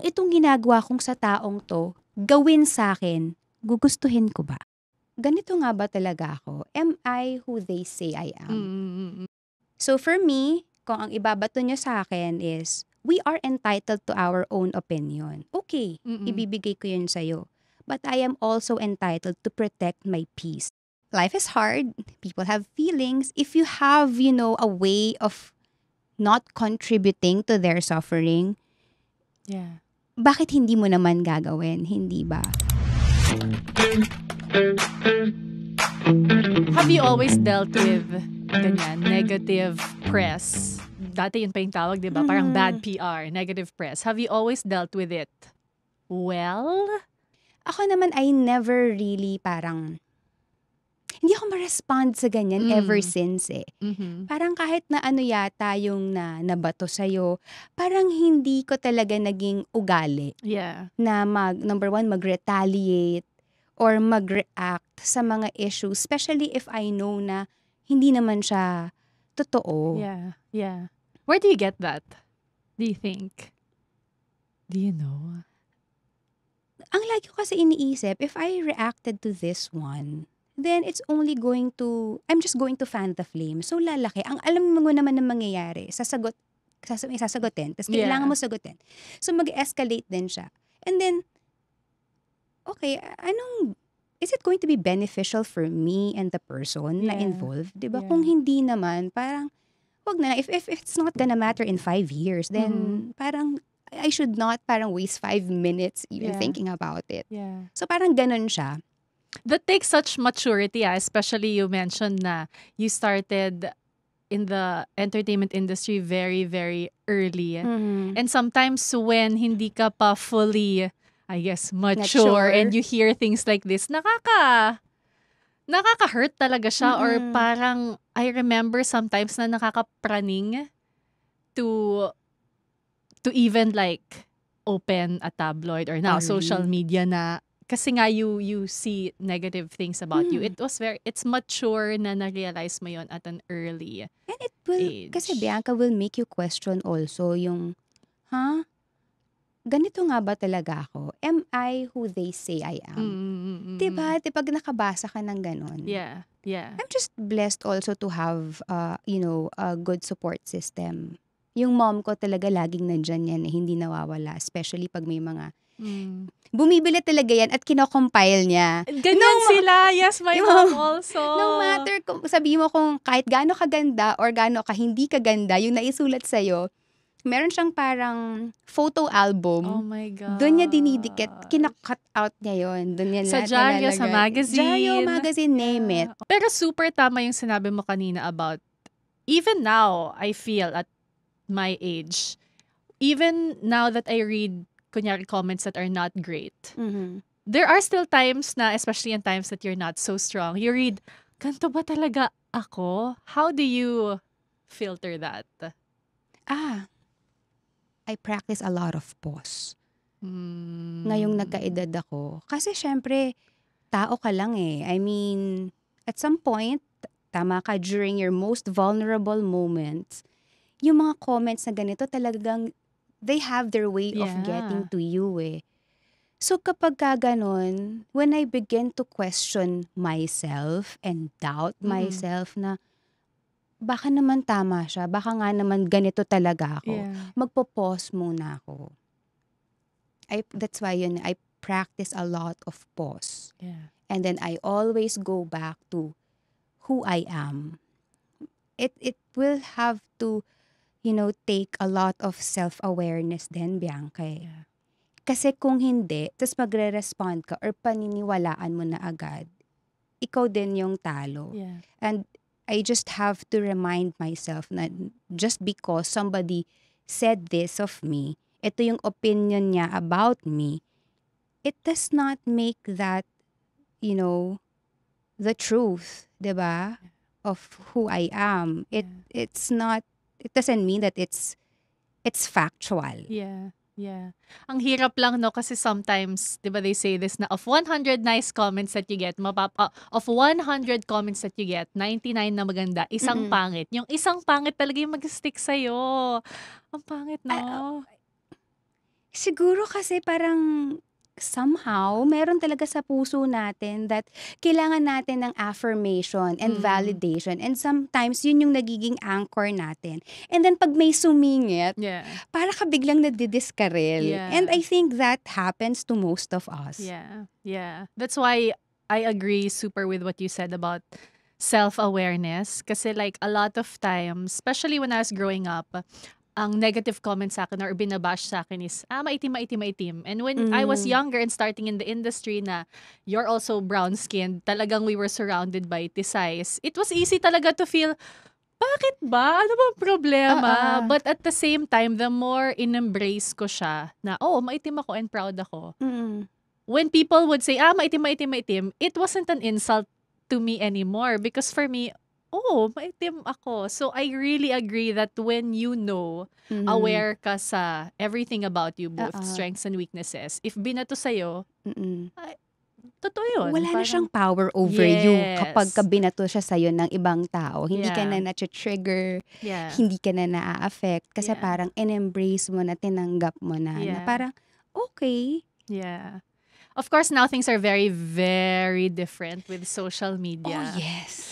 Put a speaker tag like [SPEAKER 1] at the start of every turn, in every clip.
[SPEAKER 1] kung itong ginagawa kong sa taong to, gawin sa akin, gugustuhin ko ba? Ganito nga ba talaga ako? Am I who they say I am? Mm-hmm. So for me, kung ang ibabato nyo sa akin is, we are entitled to our own opinion. Okay, Mm-mm. ibibigay ko yun sa'yo. But I am also entitled to protect my peace. Life is hard. People have feelings. If you have, you know, a way of not contributing to their suffering, yeah bakit hindi mo naman gagawin, hindi ba?
[SPEAKER 2] Have you always dealt with ganyan, negative press? Dati yun pa yung tawag, di ba? Mm-hmm. Parang bad PR, negative press. Have you always dealt with it? Well?
[SPEAKER 1] Ako naman, I never really parang hindi ako ma-respond sa ganyan mm. ever since eh. Mm-hmm. Parang kahit na ano yata yung na, nabato sa'yo, parang hindi ko talaga naging ugali. Yeah. Na mag, number one, mag-retaliate or mag-react sa mga issues, especially if I know na hindi naman siya
[SPEAKER 2] totoo. Yeah,
[SPEAKER 1] yeah. Where do you get that? Do you think?
[SPEAKER 2] Do you know?
[SPEAKER 1] Ang lagi ko kasi iniisip, if I reacted to this one, then it's only going to, I'm just going to fan the flame. So lalaki. Ang alam mo naman na mangyayari, sasagot, sas, may sasagutin, tapos yeah. mo sagutin. So mag-escalate din siya. And then, okay, anong, is it going to be beneficial for me and the person yeah. na involved? Diba? Yeah. Kung hindi naman, parang, wag na lang. If, if, if it's not gonna matter in five years, then mm-hmm. parang I should not parang waste five minutes even yeah. thinking about it. Yeah. So parang ganun siya
[SPEAKER 2] that takes such maturity, ah, especially you mentioned na you started in the entertainment industry very, very early. Mm-hmm. And sometimes when hindi ka pa fully, I guess, mature sure. and you hear things like this, nakaka nakaka-hurt talaga siya mm-hmm. or parang I remember sometimes na nakakapraning to to even like open a tabloid or now mm social media na kasi nga you you see negative things about mm. you. Hmm. It was very it's mature na na-realize mo 'yon at an early. And it will age.
[SPEAKER 1] kasi Bianca will make you question also yung ha? Huh? Ganito nga ba talaga ako? Am I who they say I am? Mm-hmm. Mm, mm, 'Di ba? 'Di pag nakabasa ka ng ganun.
[SPEAKER 2] Yeah. Yeah.
[SPEAKER 1] I'm just blessed also to have uh you know, a good support system. Yung mom ko talaga laging nandiyan yan, eh, hindi nawawala, especially pag may mga Mm. Bumibili talaga yan at kinocompile niya. Ganyan no, sila. Yes, my no, mom also. No matter kung sabi mo kung kahit gaano kaganda or gaano ka hindi kaganda, yung naisulat sa'yo, meron siyang parang photo album. Oh my God. Doon niya dinidikit. Kinakut out niya yon Doon niya Sa Jario, sa magazine. Jario, magazine,
[SPEAKER 2] name it. Pero super tama yung sinabi mo kanina about, even now, I feel at my age, even now that I read kunyari comments that are not great, mm-hmm. there are still times na, especially in times that you're not so strong, you read, ganto ba talaga ako? How do you filter that? Ah, I practice a lot of pause. Mm. Ngayong
[SPEAKER 1] nagkaedad ako. Kasi syempre, tao ka lang eh. I mean, at some point, tama ka, during your most vulnerable moments, yung mga comments na ganito talagang they have their way yeah. of getting to you eh. So kapag ka when I begin to question myself and doubt mm. myself na baka naman tama siya, baka nga naman ganito talaga ako, yeah. magpo-pause muna ako. I, that's why yun, I practice a lot of pause. Yeah. And then I always go back to who I am. It, it will have to you know, take a lot of self-awareness din, Bianca. Eh. Yeah. Kasi kung hindi, tapos magre-respond ka or paniniwalaan mo na agad, ikaw din yung talo. Yeah. And I just have to remind myself na just because somebody said this of me, ito yung opinion niya about me, it does not make that, you know, the truth, 'di ba? Of who I am. It yeah. it's not it doesn't mean that it's it's factual. Yeah. Yeah.
[SPEAKER 2] Ang hirap lang no kasi sometimes, 'di ba they say this na of 100 nice comments that you get, mapap uh, of 100 comments that you get, 99 na maganda, isang mm-hmm. pangit. Yung isang pangit talaga yung mag-stick sa Ang pangit ah, no. Uh, uh, siguro kasi parang
[SPEAKER 1] somehow, meron talaga sa puso natin that kailangan natin ng affirmation and mm. validation. And sometimes, yun yung nagiging anchor natin. And then, pag may sumingit, yeah. para ka biglang nadidiskaril. Yeah. And I think that happens to most of us. Yeah.
[SPEAKER 2] Yeah. That's why I agree super with what you said about self-awareness. Kasi like, a lot of times, especially when I was growing up, ang negative comment sa akin or binabash sa akin is, ah, maitim, maitim, maitim. And when mm. I was mm. younger and starting in the industry na you're also brown-skinned, talagang we were surrounded by tisize. It was easy talaga to feel, bakit ba? Ano bang problema? Uh-uh. But at the same time, the more in-embrace ko siya na, oh, maitim ako and proud ako. Mm. When people would say, ah, maitim, maitim, maitim, it wasn't an insult to me anymore because for me, Oo, oh, maitim ako. So I really agree that when you know, mm-hmm. aware ka sa everything about you, both Uh-oh. strengths and weaknesses, if binato sa'yo, Mm-mm. ay, totoo yun. Wala parang, na siyang
[SPEAKER 1] power over yes. you kapag binato siya sa'yo ng ibang tao. Hindi yeah. ka na
[SPEAKER 2] na-trigger, yeah. hindi
[SPEAKER 1] ka na na-affect. Kasi yeah. parang in-embrace mo na, tinanggap mo na. Yeah. na parang,
[SPEAKER 2] okay. Yeah. Of course, now things are very, very different with social media. Oh, yes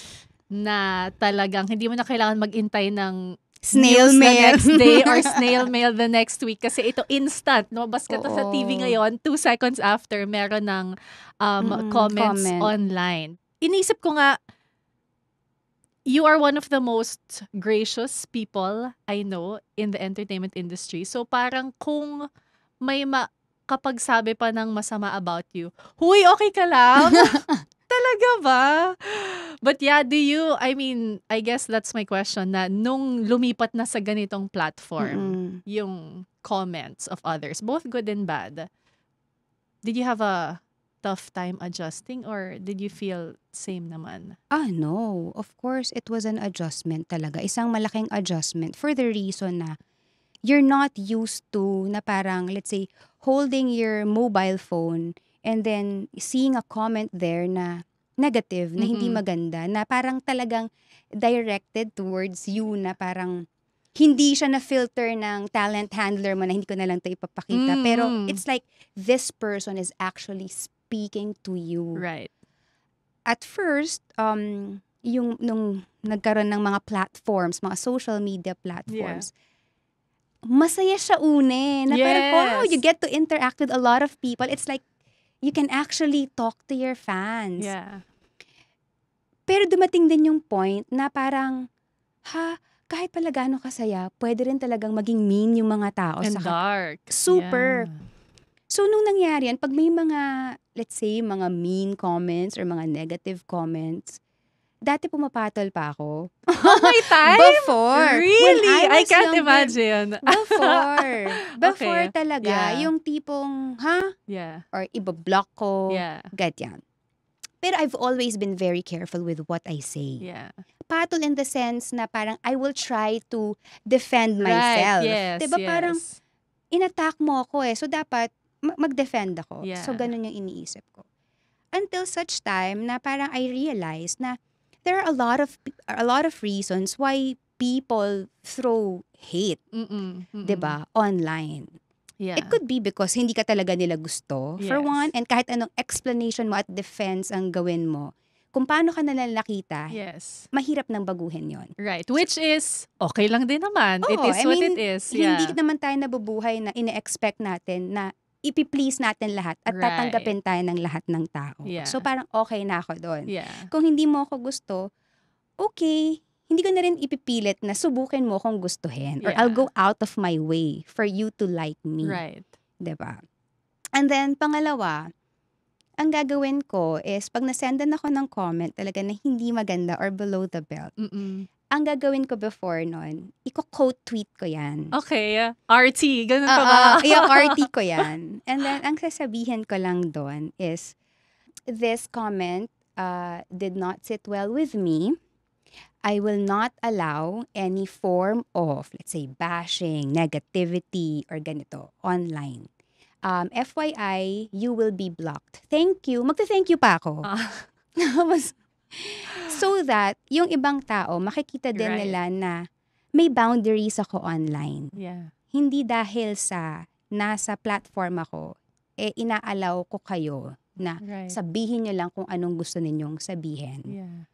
[SPEAKER 2] na talagang hindi mo na kailangan maghintay ng snail mail the next day or snail mail the next week kasi ito instant no basta ka to sa TV ngayon two seconds after meron ng um, mm, comments comment. online inisip ko nga you are one of the most gracious people I know in the entertainment industry so parang kung may ma kapag sabi pa ng masama about you, huy, okay ka lang? Talaga ba? But yeah, do you, I mean, I guess that's my question na nung lumipat na sa ganitong platform, mm-hmm. yung comments of others, both good and bad, did you have a tough time adjusting or did you feel same naman?
[SPEAKER 1] Ah, no. Of course, it was an adjustment talaga. Isang malaking adjustment for the reason na you're not used to na parang, let's say, holding your mobile phone and then seeing a comment there na negative, na hindi Mm-mm. maganda, na parang talagang directed towards you na parang hindi siya na-filter ng talent handler mo na hindi ko na lang to ipapakita. Mm-mm. Pero it's like, this person is actually speaking to you. Right. At first, um, yung nung nagkaroon ng mga platforms, mga social media platforms, yeah masaya siya une. Na oh, yes. parang, wow, you get to interact with a lot of people. It's like, you can actually talk to your fans. Yeah. Pero dumating din yung point na parang, ha, kahit pala gaano kasaya, pwede rin talagang maging mean yung mga tao. And sa
[SPEAKER 2] dark. Super. Yeah.
[SPEAKER 1] So, nung nangyari yan, pag may mga, let's say, mga mean comments or mga negative comments, dati pumapatol pa ako. Oh my time? Before. Really? I, I can't younger, imagine. Before. Before okay. talaga. Yeah. Yung tipong, ha? Huh? Yeah. Or ibablock ko. Yeah. Ganyan. Pero I've always been very careful with what I say. Yeah. Patol in the sense na parang I will try to defend myself. Right, yes, diba yes. parang inattack mo ako eh. So dapat mag-defend ako. Yeah. So ganun yung iniisip ko. Until such time na parang I realized na there are a lot of a lot of reasons why people throw hate, mm-mm, mm-mm. 'di ba, online. Yeah. It could be because hindi ka talaga nila gusto, yes. for one, and kahit anong explanation mo at defense ang gawin mo, kung paano ka nalalakita, yes. mahirap nang baguhin yon.
[SPEAKER 2] Right. Which is, okay lang din naman. Oo, it is I mean, what it is. Yeah. Hindi
[SPEAKER 1] naman tayo nabubuhay na ine-expect natin na ipi-please natin lahat at right. tatanggapin tayo ng lahat ng tao. Yeah. So parang okay na ako doon. Yeah. Kung hindi mo ako gusto, okay, hindi ko na rin ipipilit na subukin mo kung gustuhin. Or yeah. I'll go out of my way for you to like me. Right. ba? Diba? And then, pangalawa, ang gagawin ko is pag nasendan ako ng comment talaga na hindi maganda or below the belt, Mm-mm. ang gagawin ko before nun, i-quote tweet ko yan.
[SPEAKER 2] Okay. RT. Ganun pa ba? yeah, RT ko yan.
[SPEAKER 1] And then, ang sasabihin ko lang doon is, this comment uh, did not sit well with me. I will not allow any form of, let's say, bashing, negativity, or ganito online. Um, FYI, you will be blocked. Thank you. Magta-thank you pa ako. Uh. so that yung ibang tao, makikita din right. nila na may boundaries ako online. Yeah. Hindi dahil sa nasa platform ako, eh inaalaw ko kayo na right. sabihin nyo lang kung anong gusto ninyong sabihin. Yeah.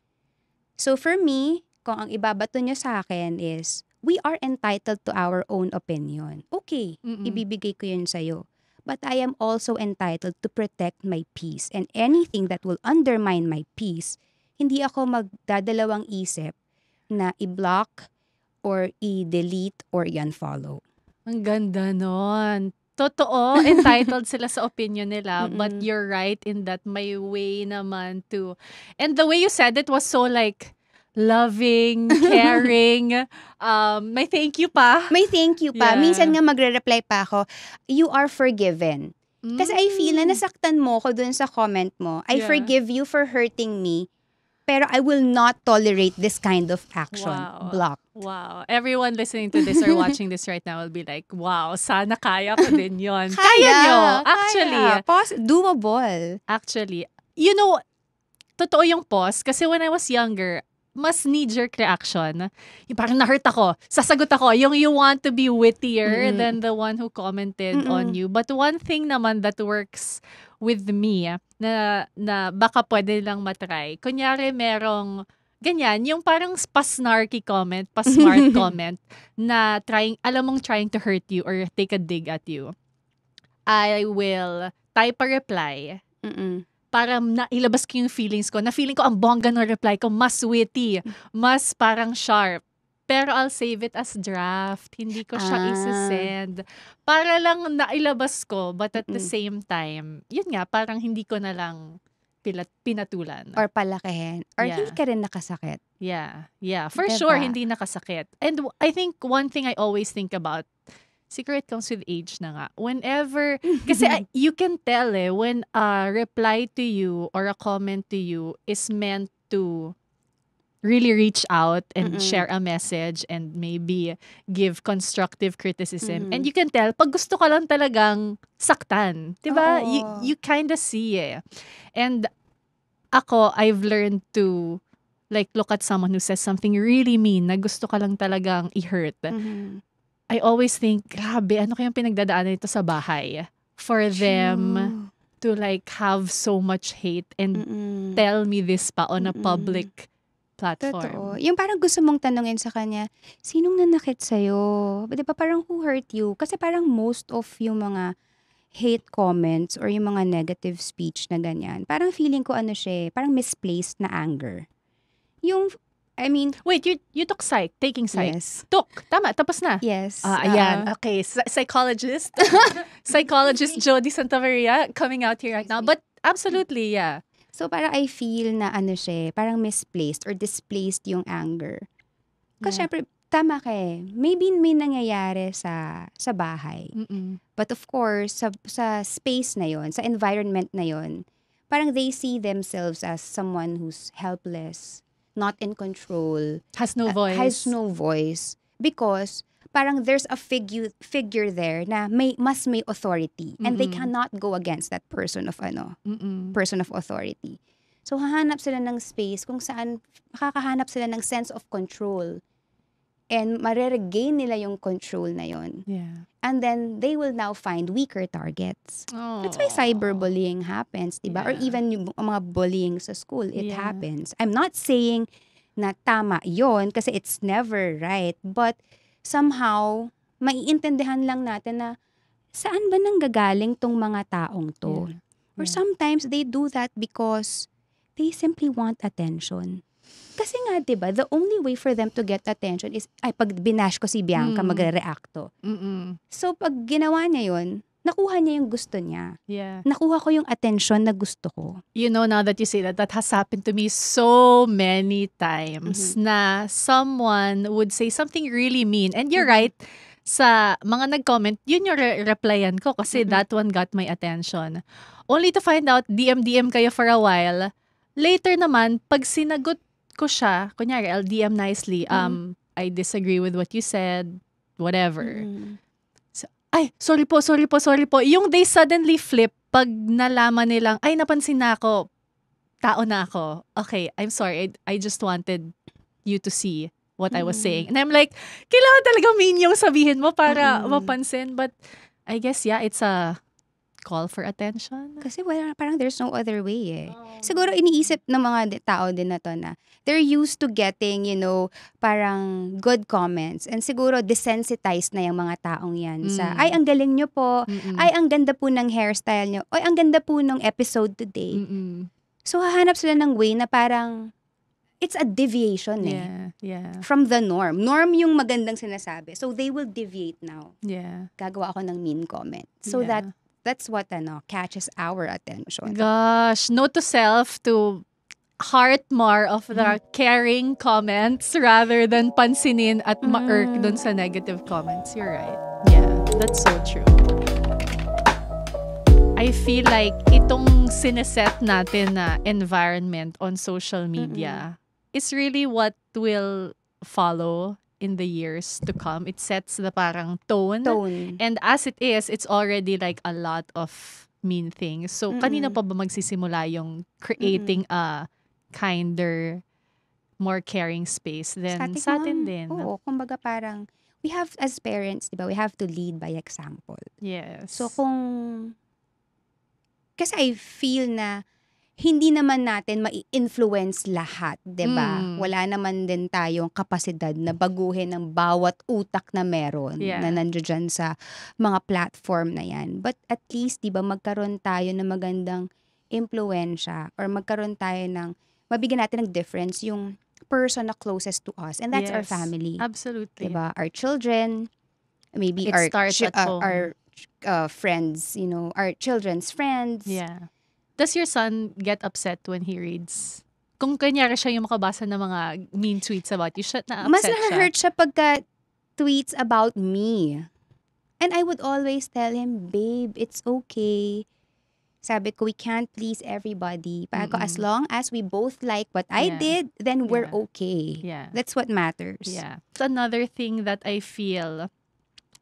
[SPEAKER 1] So for me, kung ang ibabato niyo sa akin is, we are entitled to our own opinion. Okay, Mm-mm. ibibigay ko yun sa'yo. But I am also entitled to protect my peace. And anything that will undermine my peace, hindi ako magdadalawang isip na i-block or i-delete or i-unfollow.
[SPEAKER 2] Ang ganda nun. Totoo, entitled sila sa opinion nila, Mm-mm. but you're right in that my way naman to. And the way you said it was so like loving, caring. um, may thank you pa. May thank you pa. Yeah. Minsan nga
[SPEAKER 1] magre-reply pa ako, you are forgiven. Mm. Kasi I feel na mm. nasaktan mo ko dun sa comment mo. I yeah. forgive you for hurting me pero I will not tolerate this kind of action. Wow. Block.
[SPEAKER 2] Wow. Everyone listening to this or watching this right now will be like, wow, sana kaya ko din yon. kaya, kaya nyo. Actually. Kaya. Pos- doable. Actually. You know, totoo yung pause. Kasi when I was younger, mas knee-jerk reaction. Yung parang na-hurt ako. Sasagot ako. Yung you want to be wittier mm-hmm. than the one who commented mm-hmm. on you. But one thing naman that works with me na, na baka pwede lang matry. Kunyari, merong ganyan, yung parang pa-snarky comment, pa-smart comment na trying, alam mong trying to hurt you or take a dig at you, I will type a reply Mm-mm. para nailabas ko yung feelings ko. Na feeling ko ang bongga ng reply ko, mas witty, mas parang sharp. Pero I'll save it as draft. Hindi ko siya ah. isi-send. Para lang nailabas ko, but at mm-hmm. the same time, yun nga, parang hindi ko na lang pilat, pinatulan. Or palakihin. Or yeah. hindi ka rin nakasakit. Yeah, yeah. For diba? sure, hindi nakasakit. And I think one thing I always think about, secret it comes with age na nga. Whenever, kasi uh, you can tell eh, when a reply to you or a comment to you is meant to really reach out and Mm-mm. share a message and maybe give constructive criticism. Mm-hmm. And you can tell, pag gusto ka lang talagang saktan, di ba? Oh. You, you kind of see eh. And ako, I've learned to like look at someone who says something really mean na gusto ka lang talagang i-hurt. Mm-hmm. I always think, grabe, ano kayang pinagdadaanan nito sa bahay? For True. them to like have so much hate and Mm-mm. tell me this pa on a Mm-mm. public platform. Totoo. Yung
[SPEAKER 1] parang gusto mong tanungin sa kanya, sinong nanakit sa'yo? Di ba parang who hurt you? Kasi parang most of yung mga hate comments or yung mga negative speech na ganyan, parang feeling ko ano siya, eh, parang misplaced na anger.
[SPEAKER 2] Yung I mean, wait, you you took psych, taking psych. Yes. Took, tama, tapos na. Yes. Ah, uh, ayan. Uh, okay, Psy- psychologist. psychologist Jody Santamaria coming out here right now. But absolutely, yeah. So para I feel na
[SPEAKER 1] ano siya, eh, parang misplaced or displaced yung anger. Kasi yeah. syempre, tama ka eh. Maybe may nangyayari sa sa bahay. Mm-mm. But of course, sa, sa space na yon, sa environment na yon, parang they see themselves as someone who's helpless, not in control. Has no uh, voice. Uh, has no voice. Because parang there's a figure figure there na may mas may authority and mm-hmm. they cannot go against that person of ano Mm-mm. person of authority so hahanap sila ng space kung saan makakahanap sila ng sense of control and mareregain nila yung control na yon yeah. and then they will now find weaker targets Aww. that's why cyberbullying happens diba yeah. or even yung mga bullying sa school it yeah. happens i'm not saying na tama yon kasi it's never right but somehow, maiintindihan lang natin na saan ba nanggagaling tong mga taong to? Yeah. Yeah. Or sometimes they do that because they simply want attention. Kasi nga, di ba, the only way for them to get attention is, ay, pag binash ko si Bianca, mm. magre-reacto. Mm-mm. So, pag ginawa niya yun, nakuha niya yung
[SPEAKER 2] gusto niya. Yeah. Nakuha ko yung attention na gusto ko. You know, now that you say that, that has happened to me so many times mm-hmm. na someone would say something really mean. And you're mm-hmm. right, sa mga nag-comment, yun yung re- replyan ko kasi mm-hmm. that one got my attention. Only to find out, DM-DM kayo for a while. Later naman, pag sinagot ko siya, kunyari, LDM nicely, mm-hmm. um, mm-hmm. I disagree with what you said, whatever. Mm-hmm ay, sorry po, sorry po, sorry po. Yung they suddenly flip pag nalaman nilang, ay, napansin na ako, tao na ako. Okay, I'm sorry. I, I just wanted you to see what mm. I was mm. saying. And I'm like, kailangan talaga mean yung sabihin mo para mm. mapansin. But I guess, yeah, it's a call for attention? Kasi well, parang there's no other way eh. Oh. Siguro iniisip ng mga
[SPEAKER 1] tao din na to na they're used to getting, you know, parang good comments. And siguro desensitized na yung mga taong yan mm. sa, ay, ang galing nyo po. Mm-mm. Ay, ang ganda po ng hairstyle nyo. Ay, ang ganda po ng episode today. Mm-mm. So, hahanap sila ng way na parang it's a deviation eh. Yeah, yeah. From the norm. Norm yung magandang sinasabi. So they will deviate now. Yeah. Gagawa ako ng mean comment. So yeah. that that's what ano, catches our attention.
[SPEAKER 2] Gosh, note to self to heart more of the mm-hmm. caring comments rather than pansinin at mm. ma-irk dun sa negative comments. You're right. Yeah, that's so true. I feel like itong sineset natin na environment on social media mm-hmm. is really what will follow in the years to come. It sets the parang tone. tone. And as it is, it's already like a lot of mean things. So, mm-hmm. kanina pa ba magsisimula yung creating mm-hmm. a kinder, more caring space than sa atin, sa atin ng, din. Oo,
[SPEAKER 1] kumbaga parang we have as parents, 'di ba? We have to lead by example.
[SPEAKER 2] Yes. So kung
[SPEAKER 1] kasi I feel na hindi naman natin mai-influence lahat, 'di ba? Mm. Wala naman din tayong kapasidad na baguhin ang bawat utak na meron yeah. na nandiyan sa mga platform na 'yan. But at least 'di ba magkaroon tayo ng magandang impluwensya or magkaroon tayo ng mabigyan natin ng difference yung person na closest to us and that's yes, our family.
[SPEAKER 2] Absolutely. 'Di ba?
[SPEAKER 1] Our children, maybe It our, starts uh, our uh, friends, you know, our children's friends. Yeah
[SPEAKER 2] Does your son get upset when he reads? Kung kanyari siya yung makabasa ng mga mean tweets about you, siya na-upset Mas siya. Mas na-hurt
[SPEAKER 1] siya pagka tweets about me. And I would always tell him, babe, it's okay. Sabi ko, we can't please everybody. Parang ko, as long as we both like what I yeah. did, then we're yeah. okay. Yeah. That's what matters. Yeah.
[SPEAKER 2] It's another thing that I feel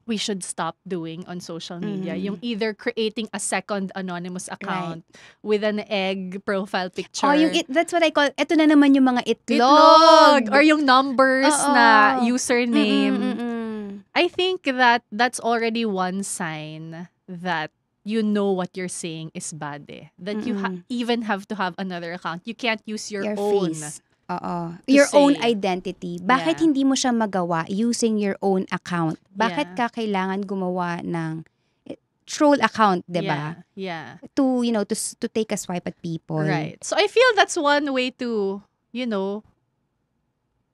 [SPEAKER 2] we should stop doing on social media. mm Yung either creating a second anonymous account right. with an egg profile picture. Oh, yung it, that's what I call, eto na naman yung mga itlog. Itlog! Or yung numbers Uh-oh. na username. Mm-mm, mm-mm. I think that that's already one sign that you know what you're saying is bad eh. That Mm-mm. you ha- even have to have another account. You can't use your, your own. Face.
[SPEAKER 1] Oo. Your say, own identity. Bakit yeah. hindi mo siya magawa using your own account? Bakit yeah. ka kailangan gumawa ng eh, troll account, 'di ba? Yeah, yeah. To, you know, to to take a swipe at people. Right.
[SPEAKER 2] So I feel that's one way to, you know,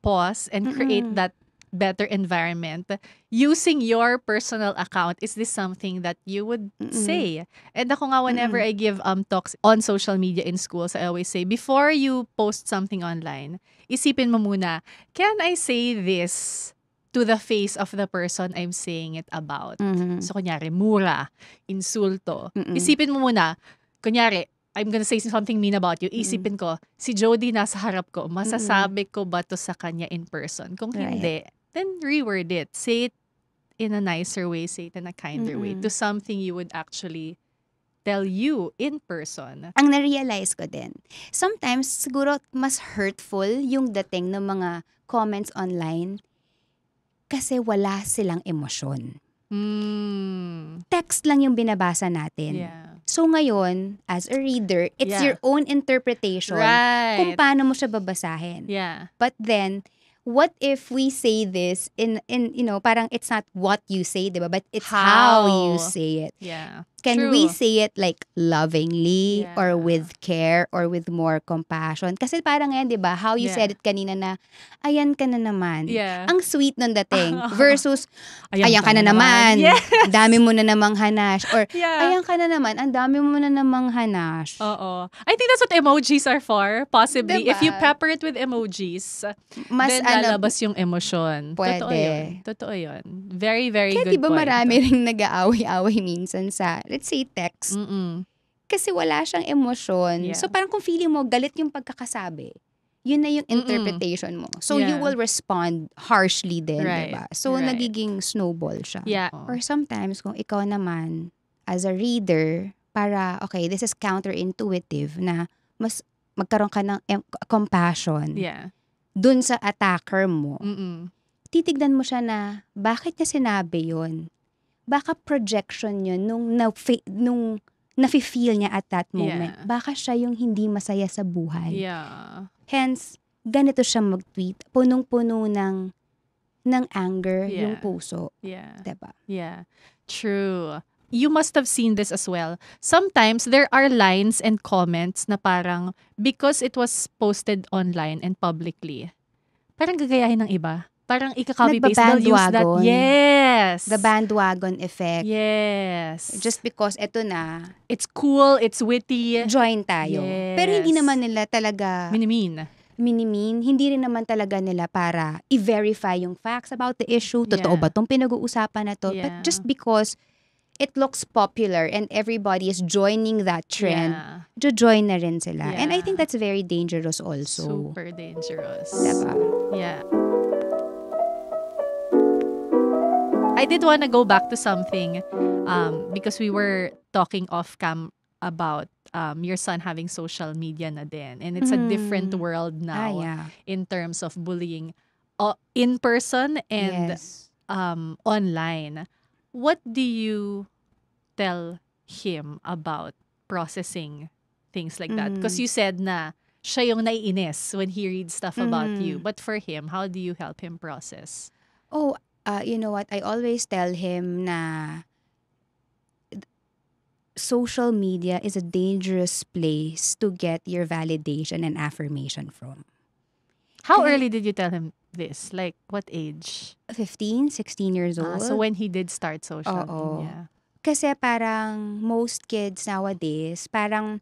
[SPEAKER 2] pause and create mm-hmm. that better environment using your personal account is this something that you would mm-hmm. say and ako nga whenever mm-hmm. i give um talks on social media in schools i always say before you post something online isipin mo muna can i say this to the face of the person I'm saying it about. Mm-hmm. So, kunyari, mura, insulto. Mm-mm. Isipin mo muna, kunyari, I'm gonna say something mean about you, isipin ko, si Jody nasa harap ko, masasabi ko ba to sa kanya in person? Kung right. hindi, then reword it. Say it in a nicer way, say it in a kinder mm-hmm. way to something you would actually tell you in person.
[SPEAKER 1] Ang na-realize ko din, sometimes siguro mas hurtful yung dating ng mga comments online kasi wala silang emosyon. Mm. Text lang yung binabasa natin. Yeah. So ngayon, as a reader, it's yeah. your own interpretation right. kung paano mo siya babasahin. Yeah. But then, what if we say this in in you know parang it's not what you say diba but it's how, how you say it yeah Can True. we say it like lovingly yeah. or with care or with more compassion? Kasi parang ngayon, di ba, how you yeah. said it kanina na, ayan ka na naman. Yeah. Ang sweet nung dating versus,
[SPEAKER 2] ayan, ayan ka, na, naman. naman. Yes.
[SPEAKER 1] dami mo na namang hanash. Or, yeah. ayan ka na
[SPEAKER 2] naman, ang dami mo na namang hanash. Oo. I think that's what emojis are for, possibly. Diba? If you diba? pepper it with emojis, Mas then ano, yung emosyon. Pwede. Totoo yun. Totoo yun. Very, very Kaya good diba point. Kaya di ba marami rin
[SPEAKER 1] nag-aaway-aaway minsan sa let's say text, Mm-mm. kasi wala siyang emosyon. Yeah. So parang kung feeling mo, galit yung pagkakasabi, yun na yung interpretation Mm-mm. mo. So yeah. you will respond harshly din, right. ba? So right. nagiging snowball siya. Yeah. Or sometimes kung ikaw naman, as a reader, para, okay, this is counterintuitive na mas magkaroon ka ng em- compassion yeah. dun sa attacker mo. Mm-mm. Titignan mo siya na, bakit niya sinabi yon baka projection yun nung, na, nung nafe-feel niya at that moment. Yeah. Baka siya yung hindi masaya sa buhay.
[SPEAKER 2] Yeah.
[SPEAKER 1] Hence, ganito siya mag-tweet. Punong-puno ng ng anger yeah. yung puso. Yeah. Diba?
[SPEAKER 2] Yeah. True. You must have seen this as well. Sometimes there are lines and comments na parang because it was posted online and publicly, parang gagayahin ng iba parang ika-copy They'll use that.
[SPEAKER 1] Yes. The bandwagon effect. Yes. Just because eto na. It's cool, it's witty. Join tayo. Yes. Pero hindi naman nila talaga. Minimin. Minimin. Hindi rin naman talaga nila para i-verify yung facts about the issue. Totoo yeah. ba tong pinag-uusapan na to? Yeah. But just because it looks popular and everybody is joining that trend, yeah. join na rin sila. Yeah. And I think that's very dangerous also.
[SPEAKER 2] Super dangerous. Diba? Yeah. I did want to go back to something um, because we were talking off cam about um, your son having social media na din. And it's mm. a different hmm. world ah, now ah, yeah. in terms of bullying uh, in person and yes. um, online. What do you tell him about processing things like that? Because hmm. you said na siya yung naiinis when he reads stuff mm. about you. Hmm. But for him, how do you help him process?
[SPEAKER 1] Oh, uh, you know what, I always tell him na social media is a dangerous place to get your validation and affirmation from.
[SPEAKER 2] How early did you tell him this? Like, what age? 15, 16 years old. Ah, so when he did start social Oo. media.
[SPEAKER 1] Kasi parang most kids nowadays, parang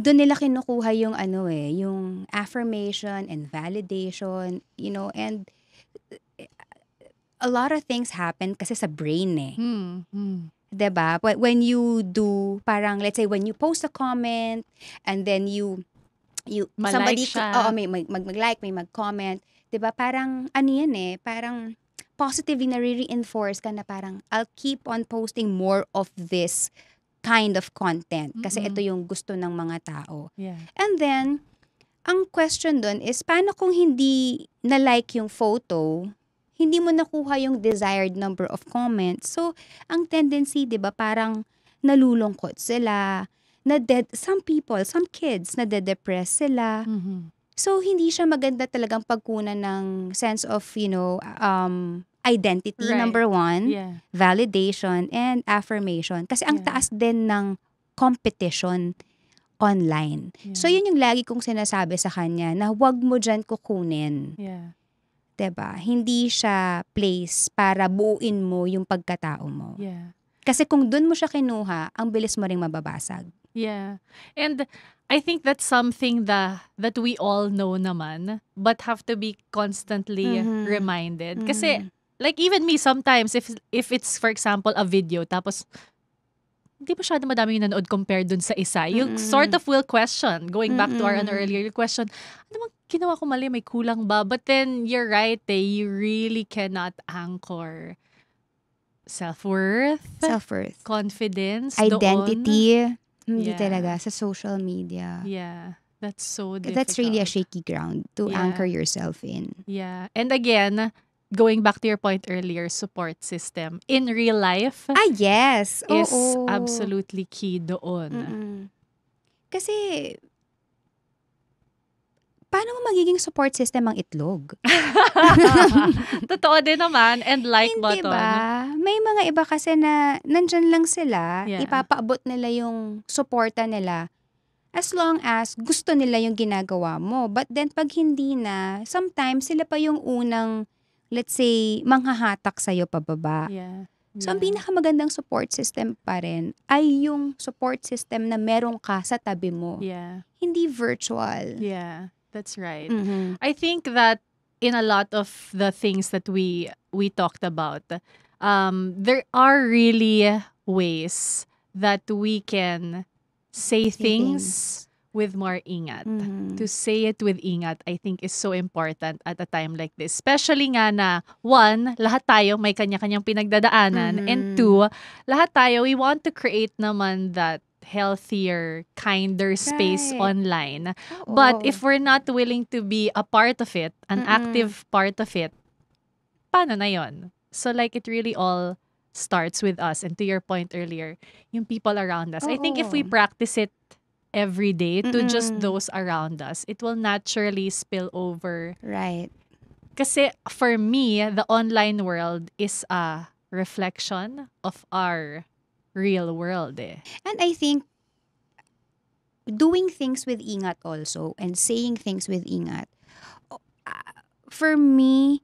[SPEAKER 1] doon nila kinukuha yung ano eh, yung affirmation and validation, you know, and a lot of things happen kasi sa brain eh.
[SPEAKER 2] Mm, mm.
[SPEAKER 1] 'Di ba? But when you do parang let's say when you post a comment and then you you Malike somebody siya. oh, may mag, mag-like, may mag-comment, 'di ba? Parang ano 'yan eh, parang positively na reinforce ka na parang I'll keep on posting more of this kind of content kasi mm-hmm. ito yung gusto ng mga tao. Yeah. And then ang question doon is paano kung hindi na-like yung photo hindi mo nakuha yung desired number of comments. So, ang tendency, 'di ba, parang nalulungkot sila, na dead some people, some kids na depress sila. Mm-hmm. So hindi siya maganda talagang pagkunan ng sense of, you know, um identity right. number one, yeah. validation and affirmation kasi ang yeah. taas din ng competition online. Yeah. So yun yung lagi kong sinasabi sa kanya na huwag mo diyan kukunin. Yeah. 'Diba? Hindi siya place para buuin mo yung pagkatao mo. Yeah. Kasi kung doon mo siya kinuha, ang bilis mo ring mababasag.
[SPEAKER 2] Yeah. And I think that's something that that we all know naman but have to be constantly mm-hmm. reminded. Kasi mm-hmm. like even me sometimes if if it's for example a video tapos hindi masyado madami yung nanood compared dun sa isa. You mm-hmm. sort of will question, going back mm-hmm. to our an earlier question, ano bang ginawa ko mali, may kulang ba? But then, you're right, eh, you really cannot anchor self-worth, self-worth, confidence, identity, doon. hindi yeah. talaga,
[SPEAKER 1] sa social media.
[SPEAKER 2] Yeah. That's so difficult. That's
[SPEAKER 1] really a shaky ground to yeah. anchor yourself in.
[SPEAKER 2] Yeah. And again, going back to your point earlier, support system in real life ah, yes. Oo. is absolutely key doon. Mm-mm. Kasi, paano
[SPEAKER 1] mo magiging support system ang itlog?
[SPEAKER 2] Totoo din naman. And like Hindi button. Ba? May
[SPEAKER 1] mga iba kasi na nandyan lang sila, yeah. ipapaabot nila yung suporta nila as long as gusto nila yung ginagawa mo. But then, pag hindi na, sometimes sila pa yung unang let's say, manghahatak sa'yo pababa.
[SPEAKER 2] Yeah. So, ang
[SPEAKER 1] pinakamagandang support system pa rin ay yung support system na meron ka sa tabi mo. Yeah. Hindi virtual.
[SPEAKER 2] Yeah, that's right. Mm-hmm. I think that in a lot of the things that we we talked about, um, there are really ways that we can say, say things, things with more ingat. Mm-hmm. To say it with ingat, I think is so important at a time like this. Especially nga na, one, lahat tayo may kanya-kanyang pinagdadaanan. Mm-hmm. And two, lahat tayo, we want to create naman that healthier, kinder space right. online. Oo. But if we're not willing to be a part of it, an Mm-mm. active part of it, paano na yon? So like it really all starts with us. And to your point earlier, yung people around us. Oo. I think if we practice it every day to Mm-mm. just those around us. It will naturally spill over. Right. Kasi for me, the online world is a reflection of our real world. Eh. And I
[SPEAKER 1] think doing things with ingat also and saying things with ingat uh, for me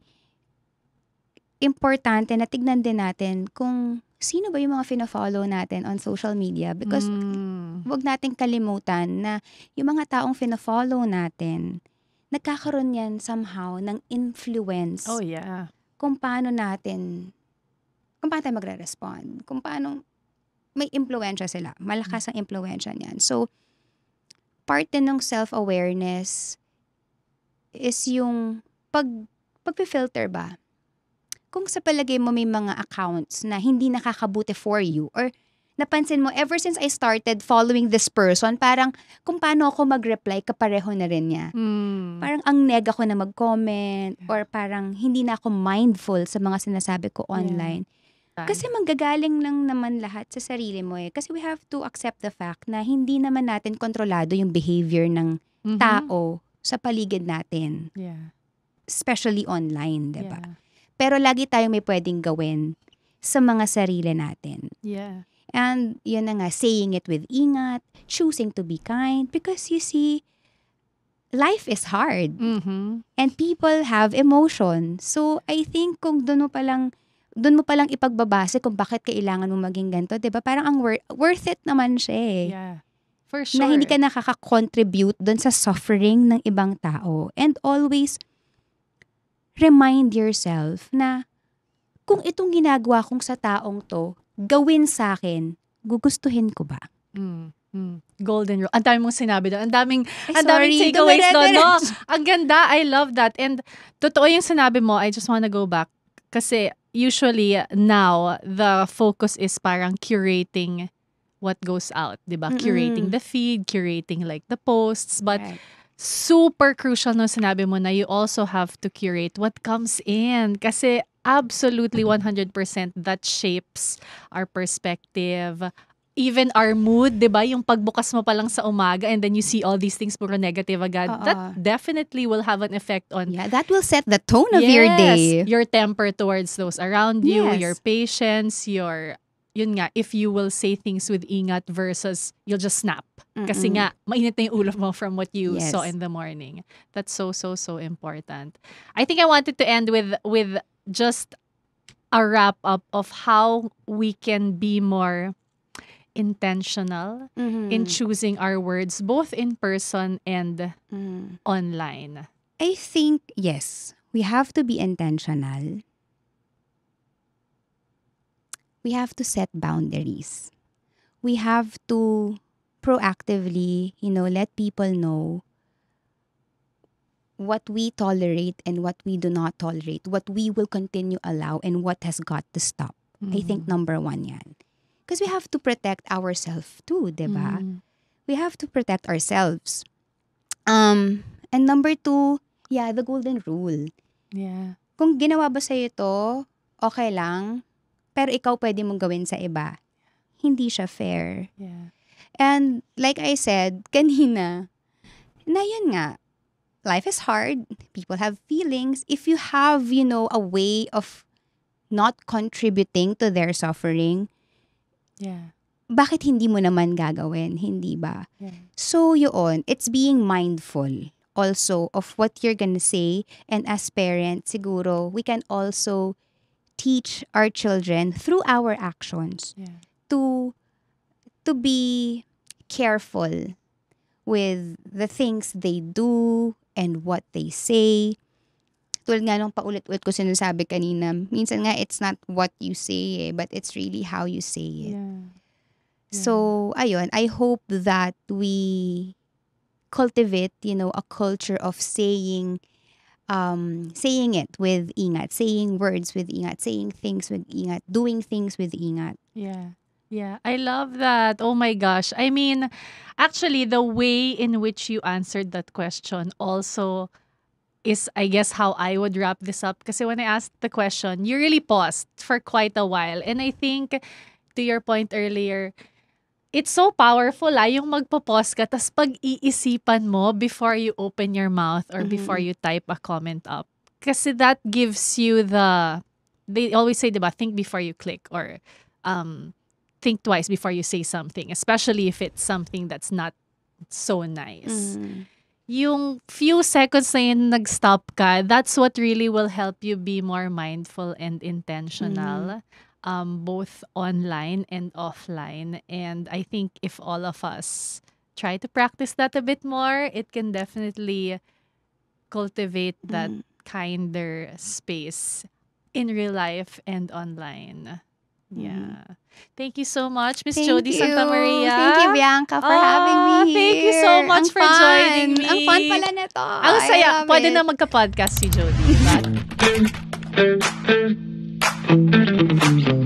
[SPEAKER 1] importante na tignan din natin kung sino ba yung mga fina-follow natin on social media? Because mm. wag nating kalimutan na yung mga taong fina-follow natin, nagkakaroon yan somehow ng influence. Oh, yeah. Kung paano natin, kung paano tayo magre-respond. Kung paano, may impluensya sila. Malakas ang impluensya niyan. So, part din ng self-awareness is yung pag, pag-filter ba kung sa palagay mo may mga accounts na hindi nakakabuti for you or napansin mo ever since I started following this person, parang kung paano ako mag-reply, kapareho na rin niya.
[SPEAKER 2] Mm.
[SPEAKER 1] Parang ang neg ako na mag-comment or parang hindi na ako mindful sa mga sinasabi ko online. Yeah. Kasi manggagaling lang naman lahat sa sarili mo eh. Kasi we have to accept the fact na hindi naman natin kontrolado yung behavior ng mm-hmm. tao sa paligid natin. Yeah. Especially online, di ba? Yeah. Pero lagi tayong may pwedeng gawin sa mga sarili natin. Yeah. And yun na nga, saying it with ingat, choosing to be kind because you see, life is hard. Mm-hmm. And people have emotion. So I think kung doon mo palang doon mo palang ipagbabase kung bakit kailangan mo maging ganito, 'di ba? Parang ang wor- worth it naman siya. Eh. Yeah.
[SPEAKER 2] For sure. Na hindi ka
[SPEAKER 1] nakaka-contribute doon sa suffering ng ibang tao. And always remind yourself na kung itong ginagawa kong sa taong to, gawin sa akin, gugustuhin ko ba?
[SPEAKER 2] Mm. Mm. Golden rule. Ang dami mong sinabi doon. Ang daming, ang daming takeaways doon. No? Ang ganda. I love that. And totoo yung sinabi mo. I just wanna go back. Kasi usually now, the focus is parang curating what goes out, 'di ba? Curating Mm-mm. the feed, curating like the posts, but right super crucial no sinabi mo na you also have to curate what comes in. Kasi absolutely 100% mm-hmm. that shapes our perspective, even our mood, 'di ba? Yung pagbukas mo pa lang sa umaga and then you see all these things puro negative agad. Uh-oh. That definitely will have an effect on Yeah,
[SPEAKER 1] that will set the tone of yes, your day.
[SPEAKER 2] Your temper towards those around you, yes. your patience, your yun nga, if you will say things with ingat versus you'll just snap. Mm-mm. Kasi nga, mainit na yung ulo mo from what you yes. saw in the morning. That's so, so, so important. I think I wanted to end with with just a wrap up of how we can be more intentional mm-hmm. in choosing our words both in person and mm. online. I think
[SPEAKER 1] yes, we have to be intentional we have to set boundaries. We have to proactively, you know, let people know what we tolerate and what we do not tolerate, what we will continue allow and what has got to stop. Mm. I think mm. number one yan. Because we have to protect ourselves too, di ba? Mm. We have to protect ourselves. Um, and number two, yeah, the golden rule. Yeah. Kung ginawa ba sa'yo ito, okay lang, pero ikaw pwede mong gawin sa iba, hindi siya fair. Yeah. And like I said kanina, na yun nga, life is hard. People have feelings. If you have, you know, a way of not contributing to their suffering, yeah. bakit hindi mo naman gagawin, hindi ba? Yeah. So yun, it's being mindful also of what you're gonna say. And as parents, siguro, we can also teach our children through our actions yeah. to to be careful with the things they do and what they say. Tulad nga nung paulit-ulit ko sinasabi kanina, minsan nga it's not what you say eh, but it's really how you say it. Yeah. So, ayun, I hope that we cultivate, you know, a culture of saying um, saying it with ingat, saying words with ingat, saying things with ingat, doing things with ingat.
[SPEAKER 2] Yeah. Yeah, I love that. Oh my gosh. I mean, actually, the way in which you answered that question also is, I guess, how I would wrap this up. Because when I asked the question, you really paused for quite a while. And I think, to your point earlier, it's so powerful ah, yung magpo-pause ka tas pag-iisipan mo before you open your mouth or mm-hmm. before you type a comment up. Kasi that gives you the, they always say, diba, think before you click or um, think twice before you say something, especially if it's something that's not so nice. Mm-hmm. Yung few seconds na yun nag-stop ka, that's what really will help you be more mindful and intentional. Mm-hmm um, both online and offline. And I think if all of us try to practice that a bit more, it can definitely cultivate mm-hmm. that mm. kinder space in real life and online. Mm-hmm. Yeah. Thank you so much, Miss Jody you. Santa Maria. Thank you, Bianca, for oh, having me here. Thank you so much Ang for fun. joining me. Ang fun pala nito. Ang saya. Pwede it. na magka-podcast si Jody. Diba? Thank you.